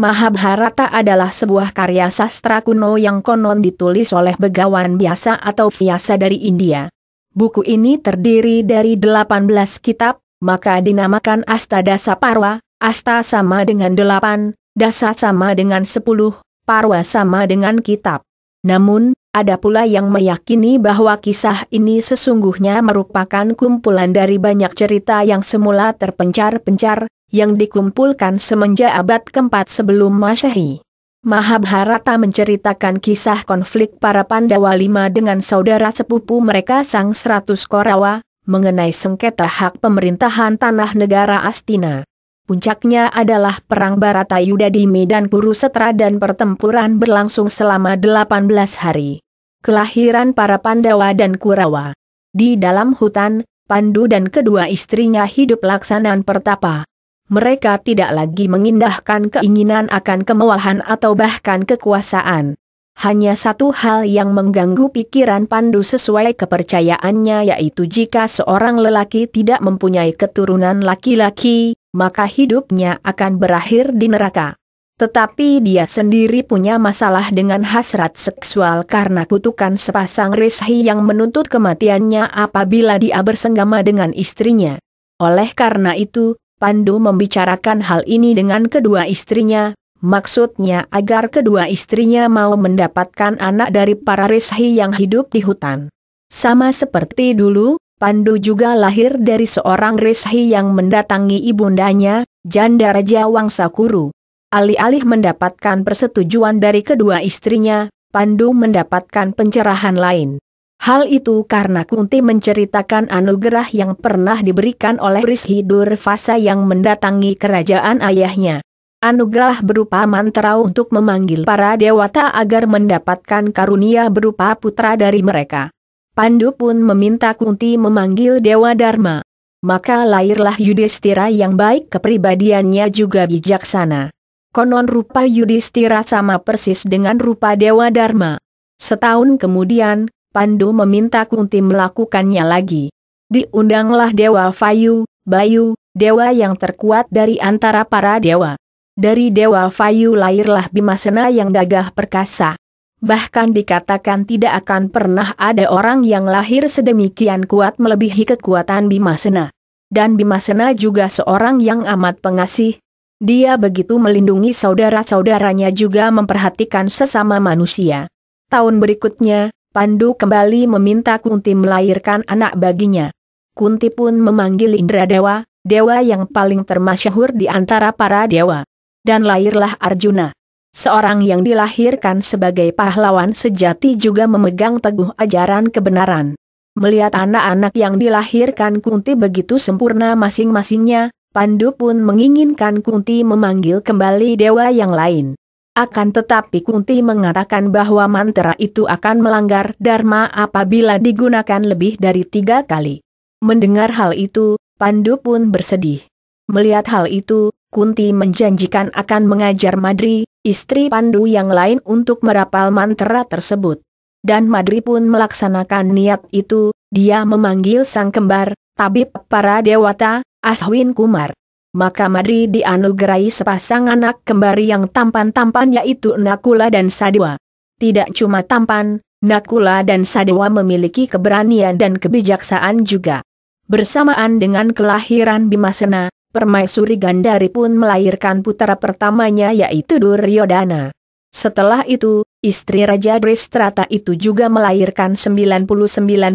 Mahabharata adalah sebuah karya sastra kuno yang konon ditulis oleh begawan biasa atau fiasa dari India. Buku ini terdiri dari 18 kitab, maka dinamakan Astadasa Parwa, Asta sama dengan 8, Dasa sama dengan 10, Parwa sama dengan kitab. Namun, ada pula yang meyakini bahwa kisah ini sesungguhnya merupakan kumpulan dari banyak cerita yang semula terpencar-pencar, yang dikumpulkan semenjak abad keempat sebelum masehi. Mahabharata menceritakan kisah konflik para Pandawa lima dengan saudara sepupu mereka sang seratus Korawa, mengenai sengketa hak pemerintahan tanah negara Astina. Puncaknya adalah Perang Baratayuda di Medan Kurusetra dan pertempuran berlangsung selama 18 hari. Kelahiran para Pandawa dan Kurawa. Di dalam hutan, Pandu dan kedua istrinya hidup laksanaan pertapa. Mereka tidak lagi mengindahkan keinginan akan kemewahan atau bahkan kekuasaan. Hanya satu hal yang mengganggu pikiran Pandu sesuai kepercayaannya yaitu jika seorang lelaki tidak mempunyai keturunan laki-laki, maka hidupnya akan berakhir di neraka. Tetapi dia sendiri punya masalah dengan hasrat seksual karena kutukan sepasang Rizhi yang menuntut kematiannya apabila dia bersenggama dengan istrinya. Oleh karena itu, Pandu membicarakan hal ini dengan kedua istrinya, maksudnya agar kedua istrinya mau mendapatkan anak dari para Rizhi yang hidup di hutan. Sama seperti dulu, Pandu juga lahir dari seorang rishi yang mendatangi ibundanya, janda Raja Wangsa Kuru. Alih-alih mendapatkan persetujuan dari kedua istrinya, Pandu mendapatkan pencerahan lain. Hal itu karena Kunti menceritakan anugerah yang pernah diberikan oleh Rishi Durvasa yang mendatangi kerajaan ayahnya. Anugerah berupa mantra untuk memanggil para dewata agar mendapatkan karunia berupa putra dari mereka. Pandu pun meminta Kunti memanggil Dewa Dharma. Maka lahirlah Yudhistira yang baik kepribadiannya juga bijaksana. Konon rupa Yudhistira sama persis dengan rupa Dewa Dharma. Setahun kemudian, Pandu meminta Kunti melakukannya lagi. Diundanglah Dewa Vayu, Bayu, dewa yang terkuat dari antara para dewa. Dari Dewa Vayu lahirlah Bimasena yang gagah perkasa bahkan dikatakan tidak akan pernah ada orang yang lahir sedemikian kuat melebihi kekuatan Bimasena. Dan Bimasena juga seorang yang amat pengasih. Dia begitu melindungi saudara-saudaranya juga memperhatikan sesama manusia. Tahun berikutnya, Pandu kembali meminta Kunti melahirkan anak baginya. Kunti pun memanggil Indra Dewa, dewa yang paling termasyhur di antara para dewa. Dan lahirlah Arjuna. Seorang yang dilahirkan sebagai pahlawan sejati juga memegang teguh ajaran kebenaran. Melihat anak-anak yang dilahirkan Kunti begitu sempurna masing-masingnya, Pandu pun menginginkan Kunti memanggil kembali dewa yang lain. Akan tetapi Kunti mengatakan bahwa mantra itu akan melanggar Dharma apabila digunakan lebih dari tiga kali. Mendengar hal itu, Pandu pun bersedih. Melihat hal itu, Kunti menjanjikan akan mengajar Madri, istri Pandu yang lain untuk merapal mantra tersebut. Dan Madri pun melaksanakan niat itu, dia memanggil sang kembar, tabib para dewata, Aswin Kumar. Maka Madri dianugerai sepasang anak kembar yang tampan-tampan yaitu Nakula dan Sadewa. Tidak cuma tampan, Nakula dan Sadewa memiliki keberanian dan kebijaksanaan juga. Bersamaan dengan kelahiran Bimasena, Permaisuri Gandari pun melahirkan putra pertamanya yaitu Duryodhana. Setelah itu, istri Raja Dristrata itu juga melahirkan 99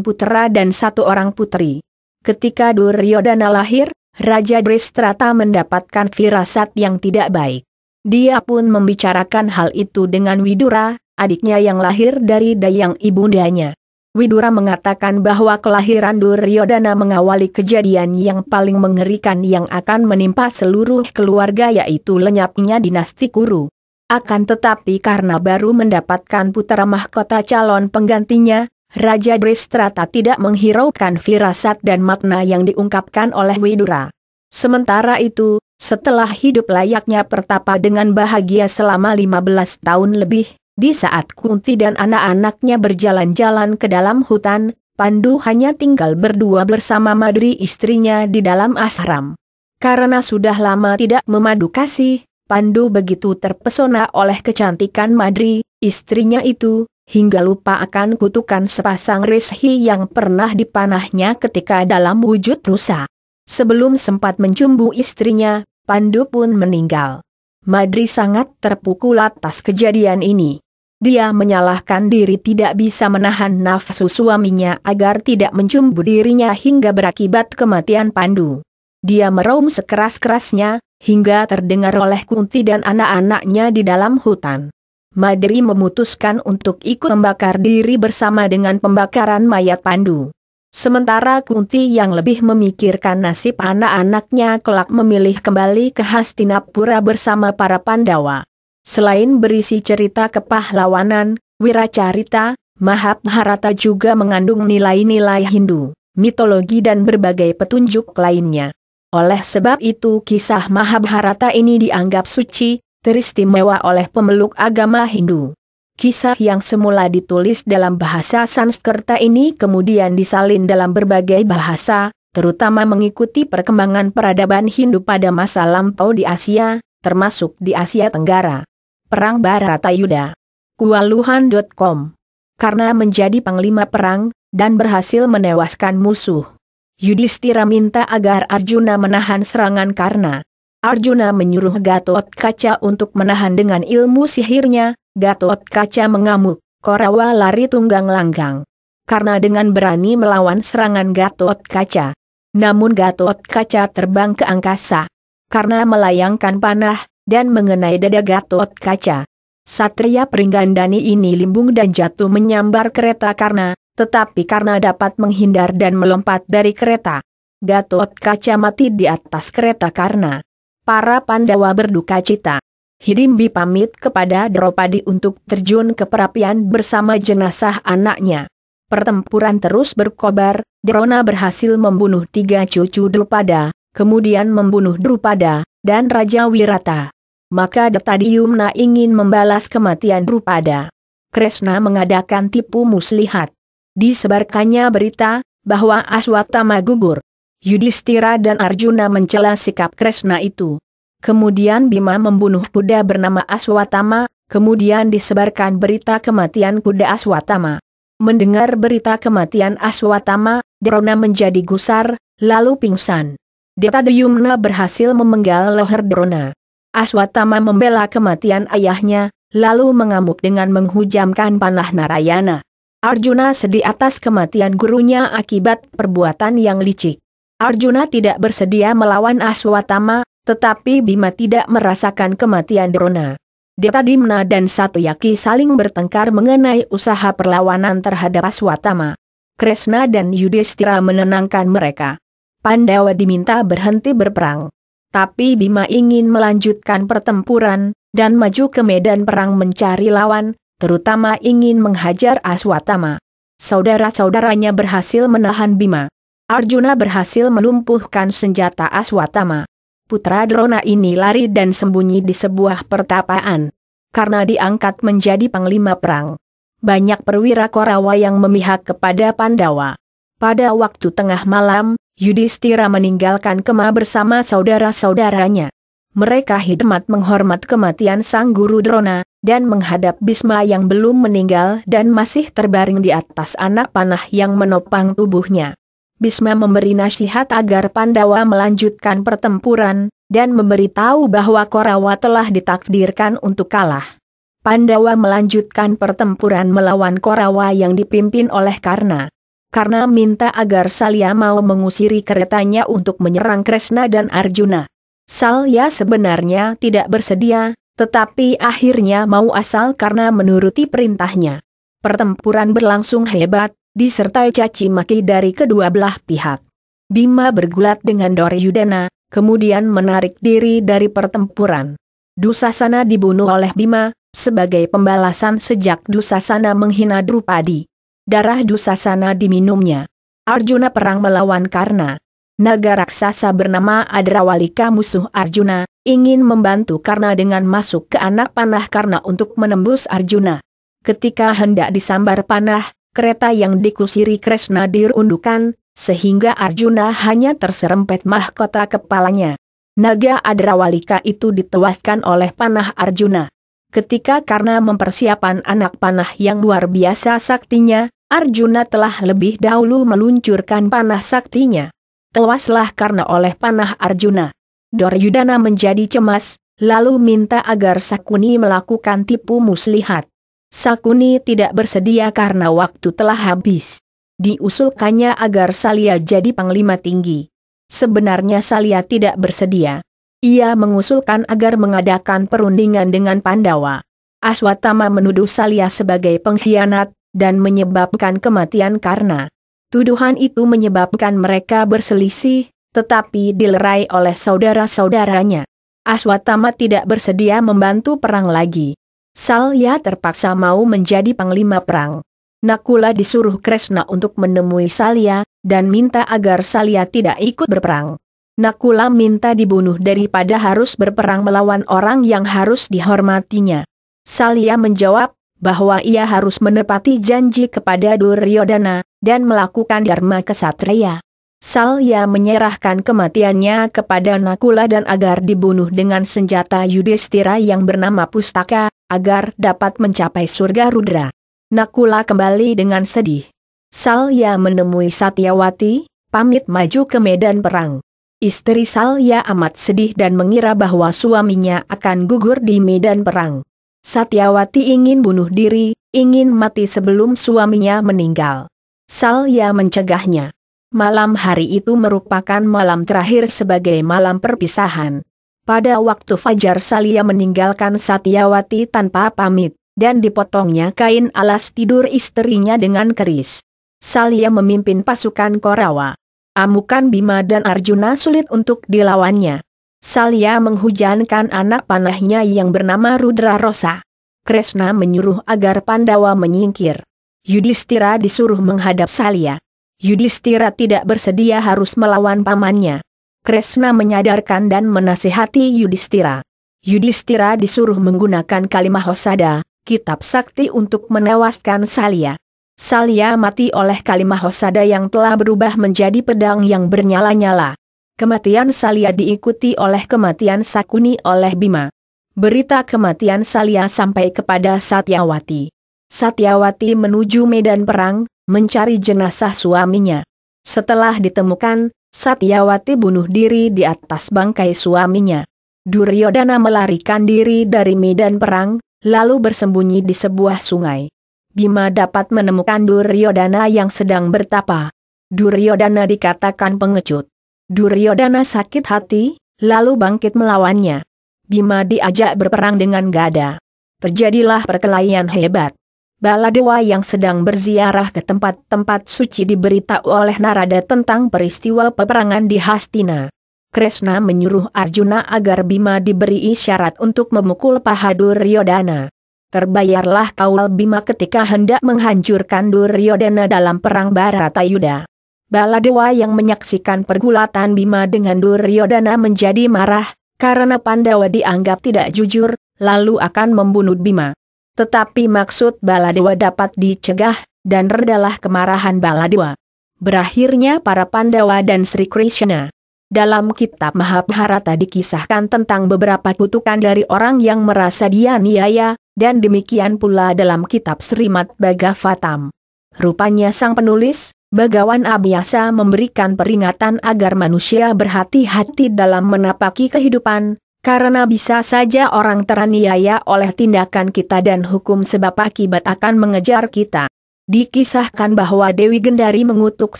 putra dan satu orang putri. Ketika Duryodhana lahir, Raja Dristrata mendapatkan firasat yang tidak baik. Dia pun membicarakan hal itu dengan Widura, adiknya yang lahir dari dayang ibundanya. Widura mengatakan bahwa kelahiran Duryodana mengawali kejadian yang paling mengerikan yang akan menimpa seluruh keluarga yaitu lenyapnya dinasti Kuru. Akan tetapi karena baru mendapatkan putra mahkota calon penggantinya, Raja Dristrata tidak menghiraukan firasat dan makna yang diungkapkan oleh Widura. Sementara itu, setelah hidup layaknya pertapa dengan bahagia selama 15 tahun lebih, di saat Kunti dan anak-anaknya berjalan-jalan ke dalam hutan, Pandu hanya tinggal berdua bersama Madri istrinya di dalam asram. Karena sudah lama tidak memadu kasih, Pandu begitu terpesona oleh kecantikan Madri, istrinya itu, hingga lupa akan kutukan sepasang reshi yang pernah dipanahnya ketika dalam wujud rusa. Sebelum sempat mencumbu istrinya, Pandu pun meninggal. Madri sangat terpukul atas kejadian ini. Dia menyalahkan diri tidak bisa menahan nafsu suaminya agar tidak mencumbu dirinya hingga berakibat kematian Pandu. Dia meraung sekeras-kerasnya, hingga terdengar oleh Kunti dan anak-anaknya di dalam hutan. Madri memutuskan untuk ikut membakar diri bersama dengan pembakaran mayat Pandu. Sementara Kunti yang lebih memikirkan nasib anak-anaknya kelak memilih kembali ke Hastinapura bersama para Pandawa. Selain berisi cerita kepahlawanan, wiracarita, Mahabharata juga mengandung nilai-nilai Hindu, mitologi dan berbagai petunjuk lainnya. Oleh sebab itu kisah Mahabharata ini dianggap suci, teristimewa oleh pemeluk agama Hindu. Kisah yang semula ditulis dalam bahasa Sanskerta ini kemudian disalin dalam berbagai bahasa, terutama mengikuti perkembangan peradaban Hindu pada masa lampau di Asia, termasuk di Asia Tenggara. Perang Baratayuda. Kualuhan.com Karena menjadi panglima perang, dan berhasil menewaskan musuh. Yudhistira minta agar Arjuna menahan serangan karena Arjuna menyuruh Gatot Kaca untuk menahan dengan ilmu sihirnya, Gatot Kaca mengamuk, Korawa lari tunggang langgang. Karena dengan berani melawan serangan Gatot Kaca. Namun Gatot Kaca terbang ke angkasa. Karena melayangkan panah, dan mengenai dada Gatot Kaca. Satria Pringgandani ini limbung dan jatuh menyambar kereta karena, tetapi karena dapat menghindar dan melompat dari kereta. Gatot Kaca mati di atas kereta karena para Pandawa berduka cita. Hidimbi pamit kepada Dropadi untuk terjun ke perapian bersama jenazah anaknya. Pertempuran terus berkobar, Drona berhasil membunuh tiga cucu Drupada, kemudian membunuh Drupada, dan Raja Wirata maka Detadiumna ingin membalas kematian Rupada. Kresna mengadakan tipu muslihat. Disebarkannya berita, bahwa Aswatama gugur. Yudhistira dan Arjuna mencela sikap Kresna itu. Kemudian Bima membunuh kuda bernama Aswatama, kemudian disebarkan berita kematian kuda Aswatama. Mendengar berita kematian Aswatama, Drona menjadi gusar, lalu pingsan. Detadiumna berhasil memenggal leher Drona. Aswatama membela kematian ayahnya, lalu mengamuk dengan menghujamkan panah Narayana. Arjuna sedih atas kematian gurunya akibat perbuatan yang licik. Arjuna tidak bersedia melawan Aswatama, tetapi Bima tidak merasakan kematian Drona. Detadimna dan Satyaki saling bertengkar mengenai usaha perlawanan terhadap Aswatama. Kresna dan Yudhistira menenangkan mereka. Pandawa diminta berhenti berperang tapi Bima ingin melanjutkan pertempuran, dan maju ke medan perang mencari lawan, terutama ingin menghajar Aswatama. Saudara-saudaranya berhasil menahan Bima. Arjuna berhasil melumpuhkan senjata Aswatama. Putra Drona ini lari dan sembunyi di sebuah pertapaan. Karena diangkat menjadi panglima perang. Banyak perwira Korawa yang memihak kepada Pandawa. Pada waktu tengah malam, Yudhistira meninggalkan Kema bersama saudara-saudaranya. Mereka hikmat menghormat kematian sang guru Drona, dan menghadap Bisma yang belum meninggal dan masih terbaring di atas anak panah yang menopang tubuhnya. Bisma memberi nasihat agar Pandawa melanjutkan pertempuran, dan memberitahu bahwa Korawa telah ditakdirkan untuk kalah. Pandawa melanjutkan pertempuran melawan Korawa yang dipimpin oleh Karna karena minta agar Salya mau mengusiri keretanya untuk menyerang Kresna dan Arjuna. Salya sebenarnya tidak bersedia, tetapi akhirnya mau asal karena menuruti perintahnya. Pertempuran berlangsung hebat, disertai caci maki dari kedua belah pihak. Bima bergulat dengan Doryudana, kemudian menarik diri dari pertempuran. Dusasana dibunuh oleh Bima, sebagai pembalasan sejak Dusasana menghina Drupadi darah Dusasana diminumnya. Arjuna perang melawan Karna. Naga raksasa bernama Adrawalika musuh Arjuna, ingin membantu Karna dengan masuk ke anak panah Karna untuk menembus Arjuna. Ketika hendak disambar panah, kereta yang dikusiri Kresna dirundukan, sehingga Arjuna hanya terserempet mahkota kepalanya. Naga Adrawalika itu ditewaskan oleh panah Arjuna. Ketika Karna mempersiapkan anak panah yang luar biasa saktinya, Arjuna telah lebih dahulu meluncurkan panah saktinya. Tewaslah karena oleh panah Arjuna. Duryudana menjadi cemas, lalu minta agar Sakuni melakukan tipu muslihat. Sakuni tidak bersedia karena waktu telah habis. Diusulkannya agar Salya jadi panglima tinggi. Sebenarnya Salya tidak bersedia. Ia mengusulkan agar mengadakan perundingan dengan Pandawa. Aswatama menuduh Salya sebagai pengkhianat, dan menyebabkan kematian karena tuduhan itu menyebabkan mereka berselisih, tetapi dilerai oleh saudara-saudaranya. Aswatama tidak bersedia membantu perang lagi. Salya terpaksa mau menjadi panglima perang. Nakula disuruh Kresna untuk menemui Salya, dan minta agar Salya tidak ikut berperang. Nakula minta dibunuh daripada harus berperang melawan orang yang harus dihormatinya. Salya menjawab, bahwa ia harus menepati janji kepada Duryodhana, dan melakukan Dharma Kesatria. Salya menyerahkan kematiannya kepada Nakula dan agar dibunuh dengan senjata Yudhistira yang bernama Pustaka, agar dapat mencapai surga Rudra. Nakula kembali dengan sedih. Salya menemui Satyawati, pamit maju ke medan perang. Istri Salya amat sedih dan mengira bahwa suaminya akan gugur di medan perang. Satyawati ingin bunuh diri, ingin mati sebelum suaminya meninggal. Salya mencegahnya. Malam hari itu merupakan malam terakhir sebagai malam perpisahan. Pada waktu fajar Salya meninggalkan Satyawati tanpa pamit, dan dipotongnya kain alas tidur istrinya dengan keris. Salya memimpin pasukan Korawa. Amukan Bima dan Arjuna sulit untuk dilawannya. Salia menghujankan anak panahnya yang bernama Rudra Rosa. Kresna menyuruh agar Pandawa menyingkir. Yudhistira disuruh menghadap Salia. Yudhistira tidak bersedia harus melawan pamannya. Kresna menyadarkan dan menasihati Yudhistira. Yudhistira disuruh menggunakan kalimah Hosada, kitab sakti untuk menewaskan Salia. Salia mati oleh kalimah Hosada yang telah berubah menjadi pedang yang bernyala-nyala. Kematian Salia diikuti oleh kematian Sakuni oleh Bima. Berita kematian Salia sampai kepada Satyawati. Satyawati menuju medan perang, mencari jenazah suaminya. Setelah ditemukan, Satyawati bunuh diri di atas bangkai suaminya. Duryodana melarikan diri dari medan perang, lalu bersembunyi di sebuah sungai. Bima dapat menemukan Duryodana yang sedang bertapa. Duryodana dikatakan pengecut. Duryodhana sakit hati, lalu bangkit melawannya. Bima diajak berperang dengan gada. Terjadilah perkelahian hebat. Baladewa yang sedang berziarah ke tempat-tempat suci diberitahu oleh Narada tentang peristiwa peperangan di Hastina. Kresna menyuruh Arjuna agar Bima diberi isyarat untuk memukul paha Duryodhana. Terbayarlah kaul Bima ketika hendak menghancurkan Duryodhana dalam perang Baratayuda. Baladewa yang menyaksikan pergulatan Bima dengan Duryodhana menjadi marah, karena Pandawa dianggap tidak jujur, lalu akan membunuh Bima. Tetapi maksud Baladewa dapat dicegah, dan redalah kemarahan Baladewa. Berakhirnya para Pandawa dan Sri Krishna. Dalam kitab Mahabharata dikisahkan tentang beberapa kutukan dari orang yang merasa dia niaya, dan demikian pula dalam kitab Srimad Bhagavatam. Rupanya sang penulis, Bagawan abiyasa memberikan peringatan agar manusia berhati-hati dalam menapaki kehidupan, karena bisa saja orang teraniaya oleh tindakan kita dan hukum sebab akibat akan mengejar kita. Dikisahkan bahwa Dewi Gendari mengutuk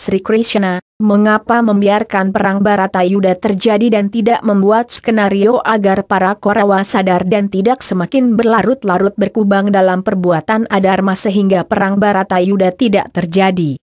Sri Krishna, mengapa membiarkan perang Baratayuda terjadi dan tidak membuat skenario agar para Korawa sadar dan tidak semakin berlarut-larut berkubang dalam perbuatan adharma sehingga perang Baratayuda tidak terjadi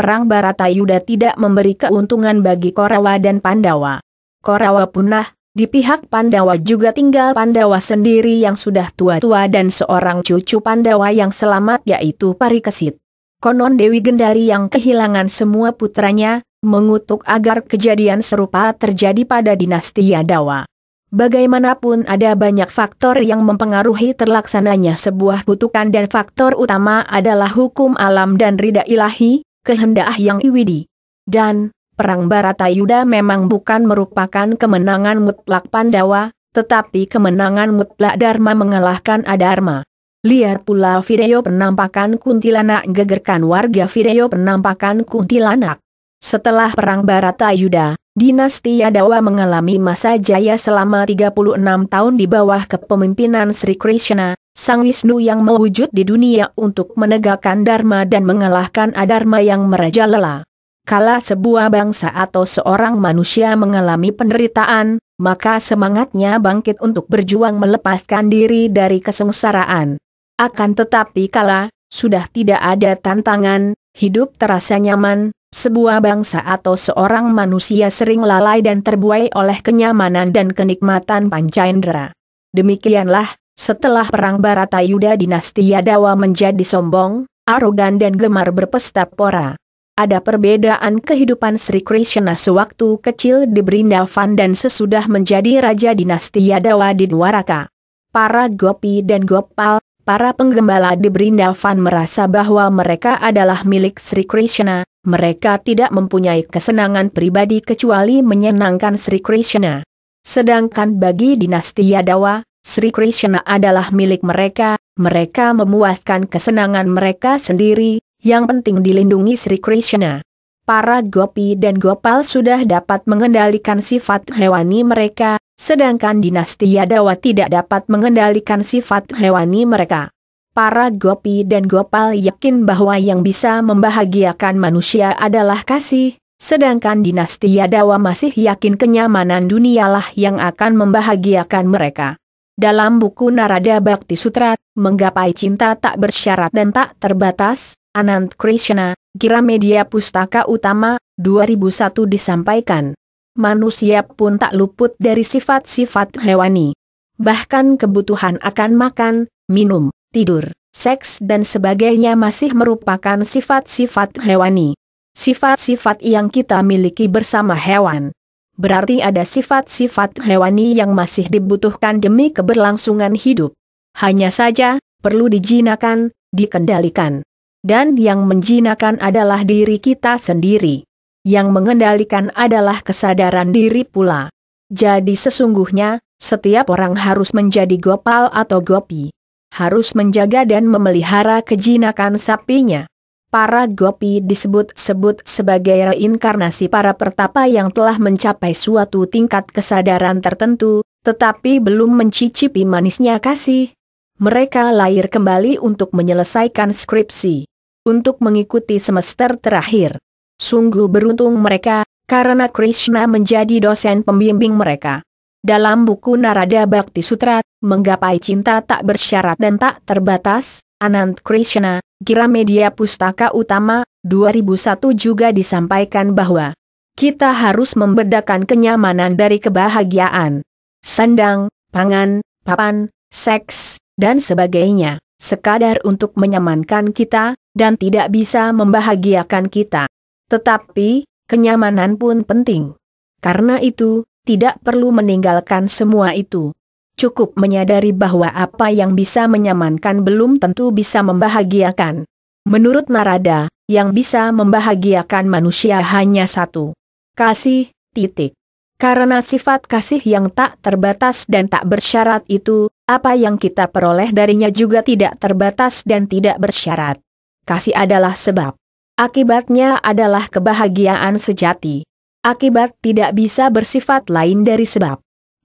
perang Baratayuda tidak memberi keuntungan bagi Korawa dan Pandawa. Korawa punah, di pihak Pandawa juga tinggal Pandawa sendiri yang sudah tua-tua dan seorang cucu Pandawa yang selamat yaitu Parikesit. Konon Dewi Gendari yang kehilangan semua putranya, mengutuk agar kejadian serupa terjadi pada dinasti Yadawa. Bagaimanapun ada banyak faktor yang mempengaruhi terlaksananya sebuah kutukan dan faktor utama adalah hukum alam dan rida ilahi, kehendak yang Iwidi. Dan, Perang Baratayuda memang bukan merupakan kemenangan mutlak Pandawa, tetapi kemenangan mutlak Dharma mengalahkan Adharma. Liar pula video penampakan kuntilanak gegerkan warga video penampakan kuntilanak. Setelah Perang Baratayuda, dinasti Yadawa mengalami masa jaya selama 36 tahun di bawah kepemimpinan Sri Krishna, Sang Wisnu yang mewujud di dunia untuk menegakkan Dharma dan mengalahkan Adharma yang merajalela. Kala sebuah bangsa atau seorang manusia mengalami penderitaan, maka semangatnya bangkit untuk berjuang melepaskan diri dari kesengsaraan. Akan tetapi kala, sudah tidak ada tantangan, hidup terasa nyaman, sebuah bangsa atau seorang manusia sering lalai dan terbuai oleh kenyamanan dan kenikmatan pancaindera. Demikianlah, setelah perang Baratayuda dinasti Yadawa menjadi sombong, arogan dan gemar berpesta pora. Ada perbedaan kehidupan Sri Krishna sewaktu kecil di Brindavan dan sesudah menjadi raja dinasti Yadawa di Dwaraka. Para Gopi dan Gopal, para penggembala di Brindavan merasa bahwa mereka adalah milik Sri Krishna, mereka tidak mempunyai kesenangan pribadi kecuali menyenangkan Sri Krishna. Sedangkan bagi dinasti Yadawa, Sri Krishna adalah milik mereka, mereka memuaskan kesenangan mereka sendiri, yang penting dilindungi Sri Krishna. Para gopi dan gopal sudah dapat mengendalikan sifat hewani mereka, sedangkan dinasti Yadawa tidak dapat mengendalikan sifat hewani mereka. Para gopi dan gopal yakin bahwa yang bisa membahagiakan manusia adalah kasih, sedangkan dinasti Yadawa masih yakin kenyamanan dunialah yang akan membahagiakan mereka. Dalam buku Narada Bhakti Sutra, Menggapai Cinta Tak Bersyarat dan Tak Terbatas, Anant Krishna, Media Pustaka Utama, 2001 disampaikan. Manusia pun tak luput dari sifat-sifat hewani. Bahkan kebutuhan akan makan, minum, tidur, seks dan sebagainya masih merupakan sifat-sifat hewani. Sifat-sifat yang kita miliki bersama hewan berarti ada sifat-sifat hewani yang masih dibutuhkan demi keberlangsungan hidup. Hanya saja, perlu dijinakan, dikendalikan. Dan yang menjinakan adalah diri kita sendiri. Yang mengendalikan adalah kesadaran diri pula. Jadi sesungguhnya, setiap orang harus menjadi gopal atau gopi. Harus menjaga dan memelihara kejinakan sapinya. Para gopi disebut-sebut sebagai reinkarnasi para pertapa yang telah mencapai suatu tingkat kesadaran tertentu, tetapi belum mencicipi manisnya kasih. Mereka lahir kembali untuk menyelesaikan skripsi. Untuk mengikuti semester terakhir. Sungguh beruntung mereka, karena Krishna menjadi dosen pembimbing mereka. Dalam buku Narada Bhakti Sutra, menggapai cinta tak bersyarat dan tak terbatas, Anand Krishna, media Pustaka Utama, 2001 juga disampaikan bahwa kita harus membedakan kenyamanan dari kebahagiaan. Sandang, pangan, papan, seks, dan sebagainya, sekadar untuk menyamankan kita, dan tidak bisa membahagiakan kita. Tetapi, kenyamanan pun penting. Karena itu, tidak perlu meninggalkan semua itu cukup menyadari bahwa apa yang bisa menyamankan belum tentu bisa membahagiakan. Menurut Narada, yang bisa membahagiakan manusia hanya satu. Kasih, titik. Karena sifat kasih yang tak terbatas dan tak bersyarat itu, apa yang kita peroleh darinya juga tidak terbatas dan tidak bersyarat. Kasih adalah sebab. Akibatnya adalah kebahagiaan sejati. Akibat tidak bisa bersifat lain dari sebab.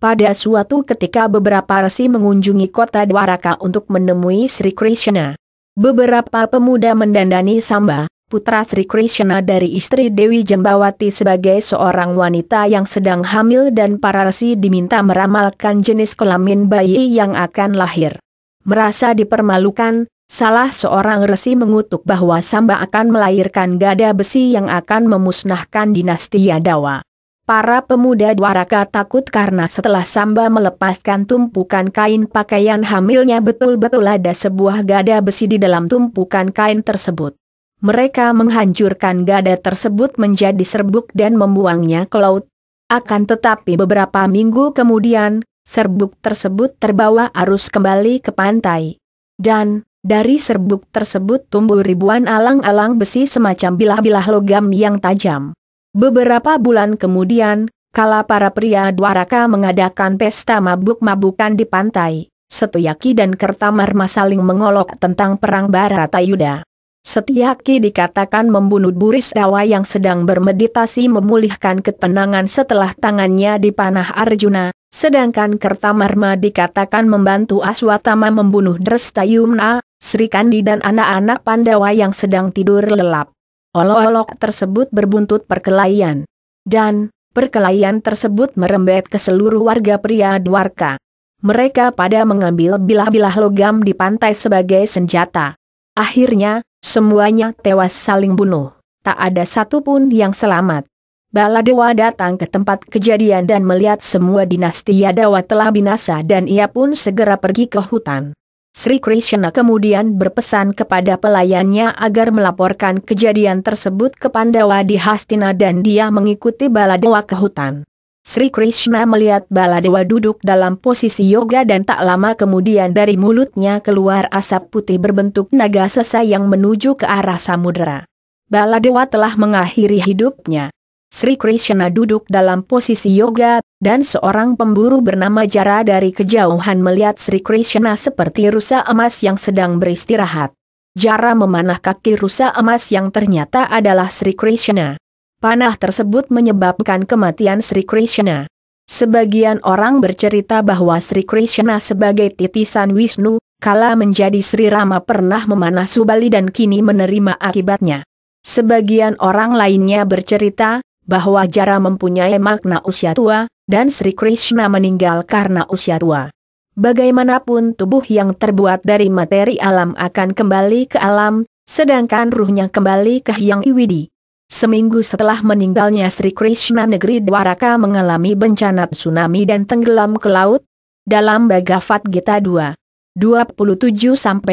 Pada suatu ketika beberapa resi mengunjungi kota Dwaraka untuk menemui Sri Krishna. Beberapa pemuda mendandani Samba, putra Sri Krishna dari istri Dewi Jembawati sebagai seorang wanita yang sedang hamil dan para resi diminta meramalkan jenis kelamin bayi yang akan lahir. Merasa dipermalukan, salah seorang resi mengutuk bahwa Samba akan melahirkan gada besi yang akan memusnahkan dinasti Yadawa. Para pemuda Dwaraka takut karena setelah Samba melepaskan tumpukan kain pakaian hamilnya betul-betul ada sebuah gada besi di dalam tumpukan kain tersebut. Mereka menghancurkan gada tersebut menjadi serbuk dan membuangnya ke laut. Akan tetapi beberapa minggu kemudian, serbuk tersebut terbawa arus kembali ke pantai. Dan, dari serbuk tersebut tumbuh ribuan alang-alang besi semacam bilah-bilah logam yang tajam. Beberapa bulan kemudian, kala para pria Dwaraka mengadakan pesta mabuk-mabukan di pantai, Setiaki dan Kertamar saling mengolok tentang perang Baratayuda. Setiaki dikatakan membunuh Buris Dawa yang sedang bermeditasi memulihkan ketenangan setelah tangannya dipanah Arjuna, sedangkan Kertamarma dikatakan membantu Aswatama membunuh Drestayumna, Srikandi dan anak-anak Pandawa yang sedang tidur lelap. Olok-olok tersebut berbuntut perkelahian. Dan, perkelahian tersebut merembet ke seluruh warga pria Dwarka. Mereka pada mengambil bilah-bilah logam di pantai sebagai senjata. Akhirnya, semuanya tewas saling bunuh. Tak ada satu pun yang selamat. Baladewa datang ke tempat kejadian dan melihat semua dinasti Yadawa telah binasa dan ia pun segera pergi ke hutan. Sri Krishna kemudian berpesan kepada pelayannya agar melaporkan kejadian tersebut ke Pandawa di Hastina dan dia mengikuti Baladewa ke hutan. Sri Krishna melihat Baladewa duduk dalam posisi yoga dan tak lama kemudian dari mulutnya keluar asap putih berbentuk naga sesa yang menuju ke arah samudera. Baladewa telah mengakhiri hidupnya. Sri Krishna duduk dalam posisi yoga, dan seorang pemburu bernama Jara dari kejauhan melihat Sri Krishna seperti rusa emas yang sedang beristirahat. Jara memanah kaki rusa emas yang ternyata adalah Sri Krishna. Panah tersebut menyebabkan kematian Sri Krishna. Sebagian orang bercerita bahwa Sri Krishna sebagai titisan Wisnu, kala menjadi Sri Rama pernah memanah Subali dan kini menerima akibatnya. Sebagian orang lainnya bercerita, bahwa Jara mempunyai makna usia tua, dan Sri Krishna meninggal karena usia tua. Bagaimanapun tubuh yang terbuat dari materi alam akan kembali ke alam, sedangkan ruhnya kembali ke Hyang Iwidi. Seminggu setelah meninggalnya Sri Krishna negeri Dwaraka mengalami bencana tsunami dan tenggelam ke laut, dalam Bhagavad Gita 2. 27-28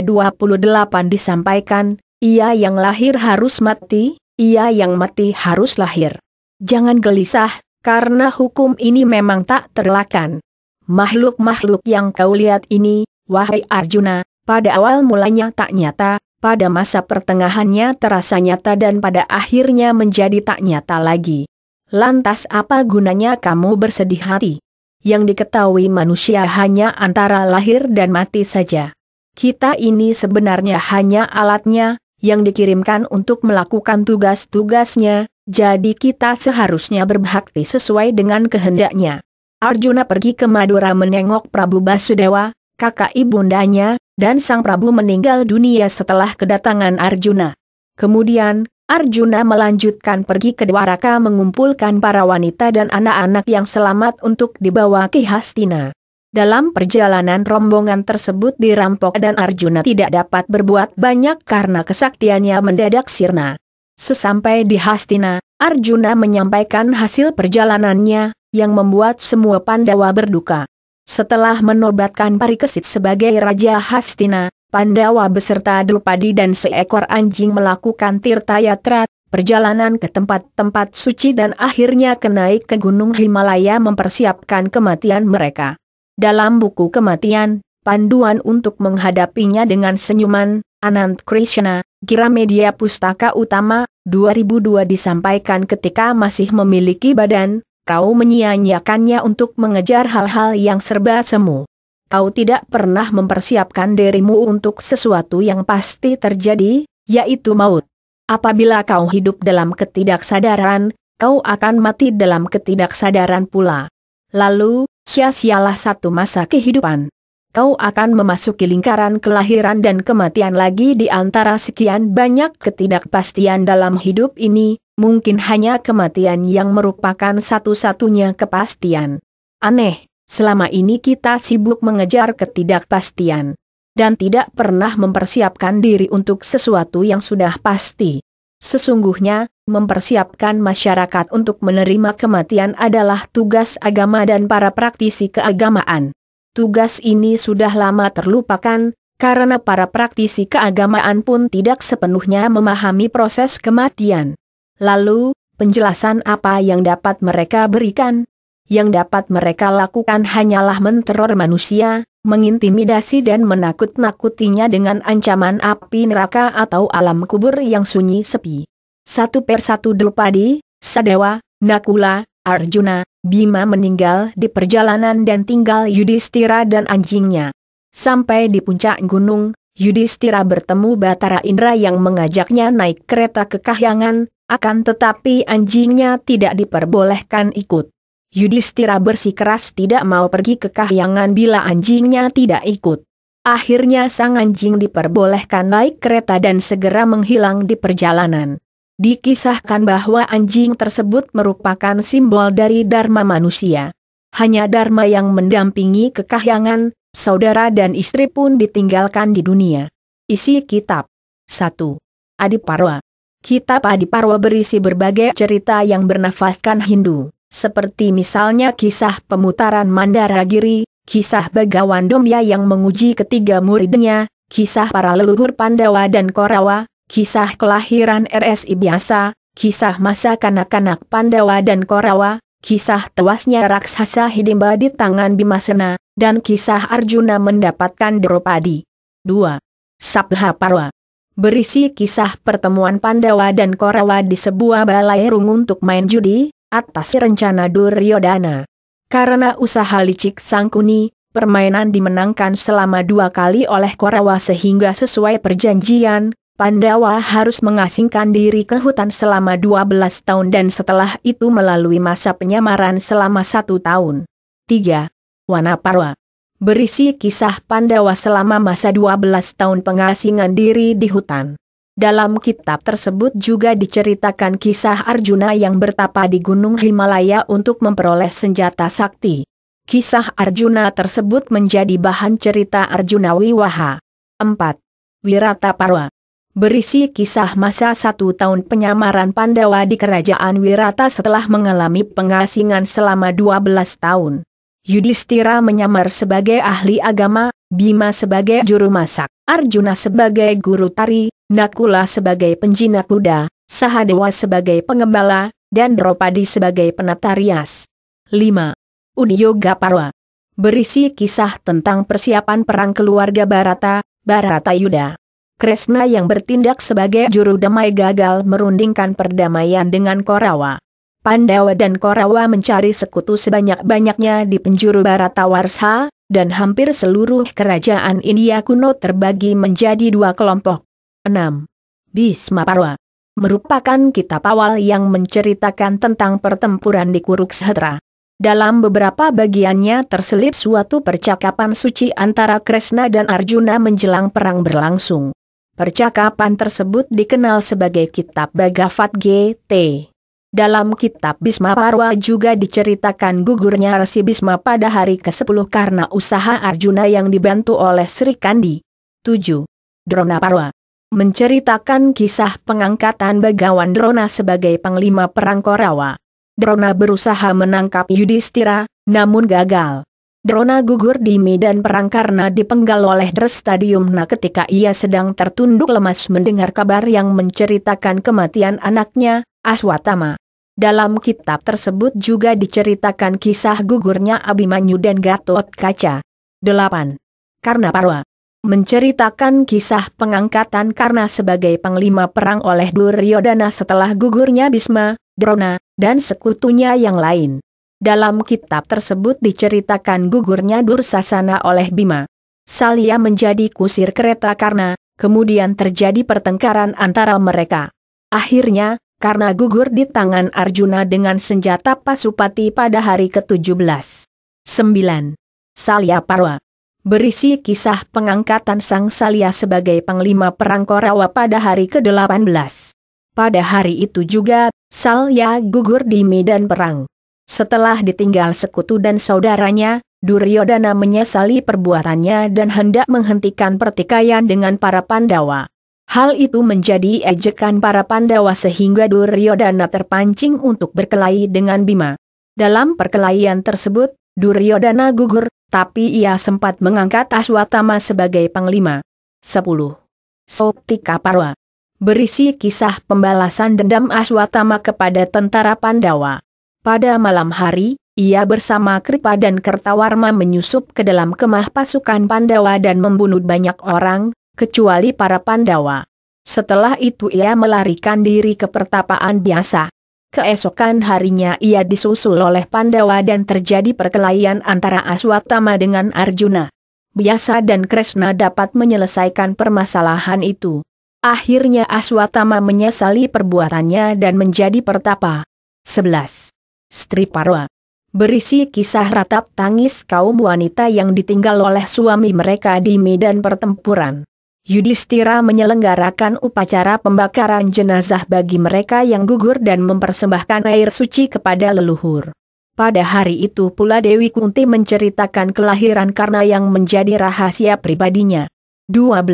disampaikan, ia yang lahir harus mati, ia yang mati harus lahir. Jangan gelisah, karena hukum ini memang tak terlakan. Makhluk-makhluk yang kau lihat ini, wahai Arjuna, pada awal mulanya tak nyata, pada masa pertengahannya terasa nyata dan pada akhirnya menjadi tak nyata lagi. Lantas apa gunanya kamu bersedih hati? Yang diketahui manusia hanya antara lahir dan mati saja. Kita ini sebenarnya hanya alatnya, yang dikirimkan untuk melakukan tugas-tugasnya, jadi kita seharusnya berbakti sesuai dengan kehendaknya. Arjuna pergi ke Madura menengok Prabu Basudewa, kakak ibundanya, dan sang Prabu meninggal dunia setelah kedatangan Arjuna. Kemudian, Arjuna melanjutkan pergi ke Dwaraka mengumpulkan para wanita dan anak-anak yang selamat untuk dibawa ke Hastina. Dalam perjalanan rombongan tersebut dirampok dan Arjuna tidak dapat berbuat banyak karena kesaktiannya mendadak sirna. Sesampai di Hastina, Arjuna menyampaikan hasil perjalanannya, yang membuat semua Pandawa berduka. Setelah menobatkan Parikesit sebagai Raja Hastina, Pandawa beserta Drupadi dan seekor anjing melakukan tirtayatra, perjalanan ke tempat-tempat suci dan akhirnya kenaik ke Gunung Himalaya mempersiapkan kematian mereka. Dalam buku kematian, panduan untuk menghadapinya dengan senyuman, Anant Krishna, Kira Media Pustaka Utama, 2002 disampaikan ketika masih memiliki badan, kau menyia-nyiakannya untuk mengejar hal-hal yang serba semu. Kau tidak pernah mempersiapkan dirimu untuk sesuatu yang pasti terjadi, yaitu maut. Apabila kau hidup dalam ketidaksadaran, kau akan mati dalam ketidaksadaran pula. Lalu, sia-sialah satu masa kehidupan kau akan memasuki lingkaran kelahiran dan kematian lagi di antara sekian banyak ketidakpastian dalam hidup ini, mungkin hanya kematian yang merupakan satu-satunya kepastian. Aneh, selama ini kita sibuk mengejar ketidakpastian dan tidak pernah mempersiapkan diri untuk sesuatu yang sudah pasti. Sesungguhnya, mempersiapkan masyarakat untuk menerima kematian adalah tugas agama dan para praktisi keagamaan. Tugas ini sudah lama terlupakan, karena para praktisi keagamaan pun tidak sepenuhnya memahami proses kematian. Lalu, penjelasan apa yang dapat mereka berikan? Yang dapat mereka lakukan hanyalah menteror manusia, mengintimidasi dan menakut-nakutinya dengan ancaman api neraka atau alam kubur yang sunyi sepi. Satu persatu Drupadi, Sadewa, Nakula, Arjuna, Bima meninggal di perjalanan dan tinggal Yudhistira dan anjingnya. Sampai di puncak gunung, Yudhistira bertemu Batara Indra yang mengajaknya naik kereta ke Kahyangan, akan tetapi anjingnya tidak diperbolehkan ikut. Yudhistira bersikeras tidak mau pergi ke Kahyangan bila anjingnya tidak ikut. Akhirnya sang anjing diperbolehkan naik kereta dan segera menghilang di perjalanan. Dikisahkan bahwa anjing tersebut merupakan simbol dari Dharma manusia. Hanya Dharma yang mendampingi kekahyangan, saudara dan istri pun ditinggalkan di dunia. Isi kitab 1. Adiparwa Kitab Adiparwa berisi berbagai cerita yang bernafaskan Hindu, seperti misalnya kisah pemutaran Mandaragiri, kisah Bagawan Domya yang menguji ketiga muridnya, kisah para leluhur Pandawa dan Korawa, kisah kelahiran RSI biasa, kisah masa kanak-kanak Pandawa dan Korawa, kisah tewasnya raksasa Hidimba di tangan Bimasena, dan kisah Arjuna mendapatkan Dropadi. 2. Sabha Parwa Berisi kisah pertemuan Pandawa dan Korawa di sebuah balai rung untuk main judi, atas rencana Duryodhana. Karena usaha licik Sangkuni, permainan dimenangkan selama dua kali oleh Korawa sehingga sesuai perjanjian, Pandawa harus mengasingkan diri ke hutan selama 12 tahun dan setelah itu melalui masa penyamaran selama satu tahun. 3. Wanaparwa Berisi kisah Pandawa selama masa 12 tahun pengasingan diri di hutan. Dalam kitab tersebut juga diceritakan kisah Arjuna yang bertapa di Gunung Himalaya untuk memperoleh senjata sakti. Kisah Arjuna tersebut menjadi bahan cerita Arjuna Wiwaha. 4. Wirata Parwa berisi kisah masa satu tahun penyamaran Pandawa di kerajaan Wirata setelah mengalami pengasingan selama 12 tahun. Yudhistira menyamar sebagai ahli agama, Bima sebagai juru masak, Arjuna sebagai guru tari, Nakula sebagai penjina kuda, Sahadewa sebagai pengembala, dan Dropadi sebagai penata rias. 5. Udiyoga Parwa Berisi kisah tentang persiapan perang keluarga Barata, Barata Yuda. Kresna yang bertindak sebagai juru damai gagal merundingkan perdamaian dengan Korawa. Pandawa dan Korawa mencari sekutu sebanyak-banyaknya di penjuru barat Tawarsa, dan hampir seluruh kerajaan India kuno terbagi menjadi dua kelompok. 6. Bisma Parwa merupakan kitab awal yang menceritakan tentang pertempuran di Kurukshetra. Dalam beberapa bagiannya terselip suatu percakapan suci antara Kresna dan Arjuna menjelang perang berlangsung. Percakapan tersebut dikenal sebagai Kitab Bhagavad GT. Dalam kitab Bisma Parwa juga diceritakan gugurnya Resi Bisma pada hari ke-10 karena usaha Arjuna yang dibantu oleh Sri Kandi. 7. Drona Parwa Menceritakan kisah pengangkatan Begawan Drona sebagai panglima perang Korawa. Drona berusaha menangkap Yudhistira, namun gagal. Drona gugur di medan perang karena dipenggal oleh Nah, ketika ia sedang tertunduk lemas mendengar kabar yang menceritakan kematian anaknya, Aswatama. Dalam kitab tersebut juga diceritakan kisah gugurnya Abimanyu dan Gatot Kaca. 8. Karena Parwa menceritakan kisah pengangkatan karena sebagai panglima perang oleh Duryodhana setelah gugurnya Bisma, Drona, dan sekutunya yang lain. Dalam kitab tersebut diceritakan gugurnya Dursasana oleh Bima. Salya menjadi kusir kereta karena, kemudian terjadi pertengkaran antara mereka. Akhirnya, karena gugur di tangan Arjuna dengan senjata Pasupati pada hari ke-17. 9. Salya Parwa berisi kisah pengangkatan Sang Salya sebagai Panglima Perang Korawa pada hari ke-18. Pada hari itu juga, Salya gugur di medan perang. Setelah ditinggal sekutu dan saudaranya, Duryodhana menyesali perbuatannya dan hendak menghentikan pertikaian dengan para Pandawa. Hal itu menjadi ejekan para Pandawa sehingga Duryodhana terpancing untuk berkelahi dengan Bima. Dalam perkelahian tersebut, Duryodhana gugur, tapi ia sempat mengangkat Aswatama sebagai panglima. 10. Soptika Parwa Berisi kisah pembalasan dendam Aswatama kepada tentara Pandawa. Pada malam hari, ia bersama Kripa dan Kertawarma menyusup ke dalam kemah pasukan Pandawa dan membunuh banyak orang, kecuali para Pandawa. Setelah itu ia melarikan diri ke pertapaan biasa. Keesokan harinya ia disusul oleh Pandawa dan terjadi perkelahian antara Aswatama dengan Arjuna. Biasa dan Kresna dapat menyelesaikan permasalahan itu. Akhirnya Aswatama menyesali perbuatannya dan menjadi pertapa. 11. Parwa Berisi kisah ratap tangis kaum wanita yang ditinggal oleh suami mereka di medan pertempuran. Yudhistira menyelenggarakan upacara pembakaran jenazah bagi mereka yang gugur dan mempersembahkan air suci kepada leluhur. Pada hari itu pula Dewi Kunti menceritakan kelahiran karena yang menjadi rahasia pribadinya. 12.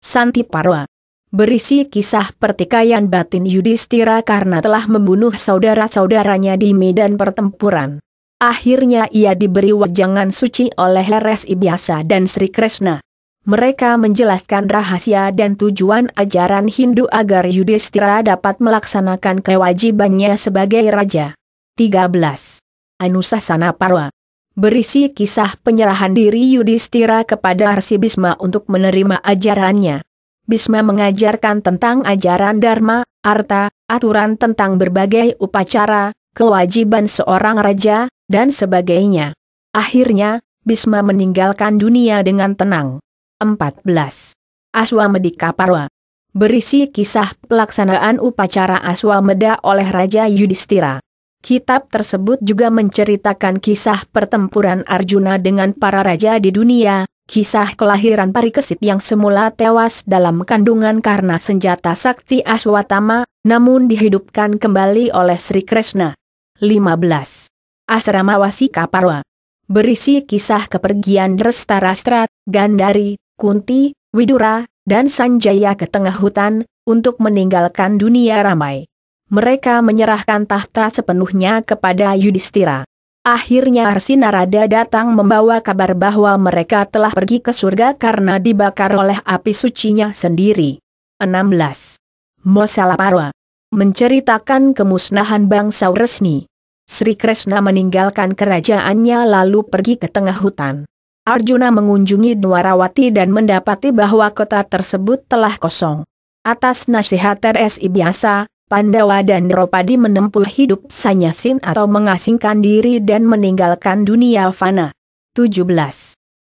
Santi Parwa berisi kisah pertikaian batin Yudhistira karena telah membunuh saudara-saudaranya di medan pertempuran. Akhirnya ia diberi wajangan suci oleh Heres Ibyasa dan Sri Krishna. Mereka menjelaskan rahasia dan tujuan ajaran Hindu agar Yudhistira dapat melaksanakan kewajibannya sebagai raja. 13. Anusasana Parwa Berisi kisah penyerahan diri Yudhistira kepada Arsibisma untuk menerima ajarannya. Bisma mengajarkan tentang ajaran Dharma, Arta, aturan tentang berbagai upacara, kewajiban seorang raja, dan sebagainya. Akhirnya, Bisma meninggalkan dunia dengan tenang. 14. Aswamedika Parwa Berisi kisah pelaksanaan upacara Aswameda oleh Raja Yudhistira. Kitab tersebut juga menceritakan kisah pertempuran Arjuna dengan para raja di dunia, Kisah kelahiran Parikesit yang semula tewas dalam kandungan karena senjata sakti Aswatama, namun dihidupkan kembali oleh Sri Krishna. 15. Asrama Wasika Parwa Berisi kisah kepergian Drestarastra, Gandari, Kunti, Widura, dan Sanjaya ke tengah hutan, untuk meninggalkan dunia ramai. Mereka menyerahkan tahta sepenuhnya kepada Yudhistira. Akhirnya Arsinarada datang membawa kabar bahwa mereka telah pergi ke surga karena dibakar oleh api sucinya sendiri. 16. Mosalaparwa Menceritakan kemusnahan bangsa Resni Sri Krishna meninggalkan kerajaannya lalu pergi ke tengah hutan. Arjuna mengunjungi Dwarawati dan mendapati bahwa kota tersebut telah kosong. Atas nasihat RSI biasa, Pandawa dan Dropadi menempuh hidup sanyasin atau mengasingkan diri dan meninggalkan dunia fana. 17.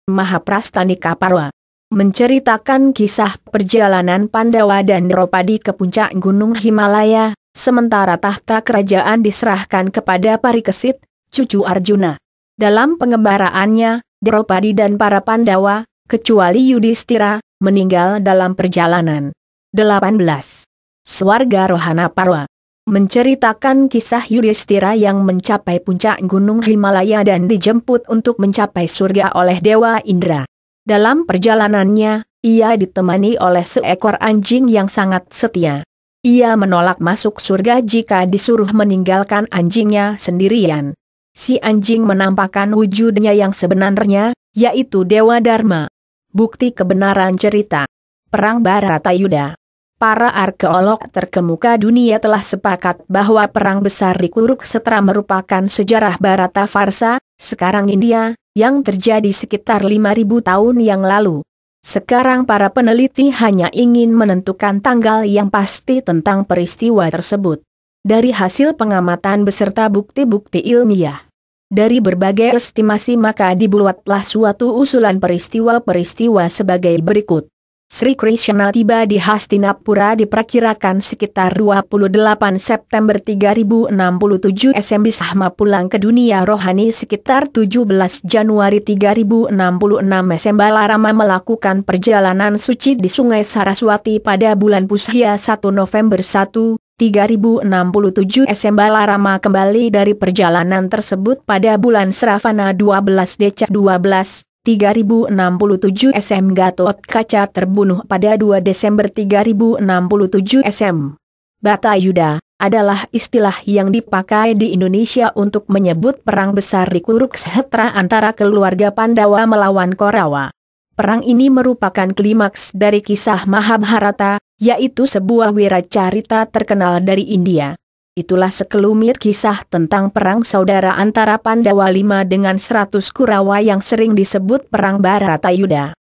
Mahaprastanika Parwa Menceritakan kisah perjalanan Pandawa dan Dropadi ke puncak Gunung Himalaya, sementara tahta kerajaan diserahkan kepada Parikesit, cucu Arjuna. Dalam pengembaraannya, Dropadi dan para Pandawa, kecuali Yudhistira, meninggal dalam perjalanan. 18. Swarga Rohana Parwa menceritakan kisah Yudhistira yang mencapai puncak Gunung Himalaya dan dijemput untuk mencapai surga oleh Dewa Indra. Dalam perjalanannya, ia ditemani oleh seekor anjing yang sangat setia. Ia menolak masuk surga jika disuruh meninggalkan anjingnya sendirian. Si anjing menampakkan wujudnya yang sebenarnya, yaitu Dewa Dharma. Bukti kebenaran cerita Perang Baratayuda para arkeolog terkemuka dunia telah sepakat bahwa Perang Besar di Kuruksetra merupakan sejarah Barata Farsa, sekarang India, yang terjadi sekitar 5.000 tahun yang lalu. Sekarang para peneliti hanya ingin menentukan tanggal yang pasti tentang peristiwa tersebut. Dari hasil pengamatan beserta bukti-bukti ilmiah. Dari berbagai estimasi maka dibuatlah suatu usulan peristiwa-peristiwa sebagai berikut. Sri Krishna tiba di Hastinapura diperkirakan sekitar 28 September 3067 SMB Sahma pulang ke dunia rohani sekitar 17 Januari 3066 SMB Larama melakukan perjalanan suci di Sungai Saraswati pada bulan Pushya 1 November 1, 3067 SM Balarama kembali dari perjalanan tersebut pada bulan Sravana 12 Dec 12, 3067 SM Gatot Kaca terbunuh pada 2 Desember 3067 SM. Batayuda, adalah istilah yang dipakai di Indonesia untuk menyebut perang besar di Kurukshetra antara keluarga Pandawa melawan Korawa. Perang ini merupakan klimaks dari kisah Mahabharata, yaitu sebuah wiracarita terkenal dari India. Itulah sekelumit kisah tentang perang saudara antara Pandawa 5 dengan 100 Kurawa yang sering disebut Perang Baratayuda.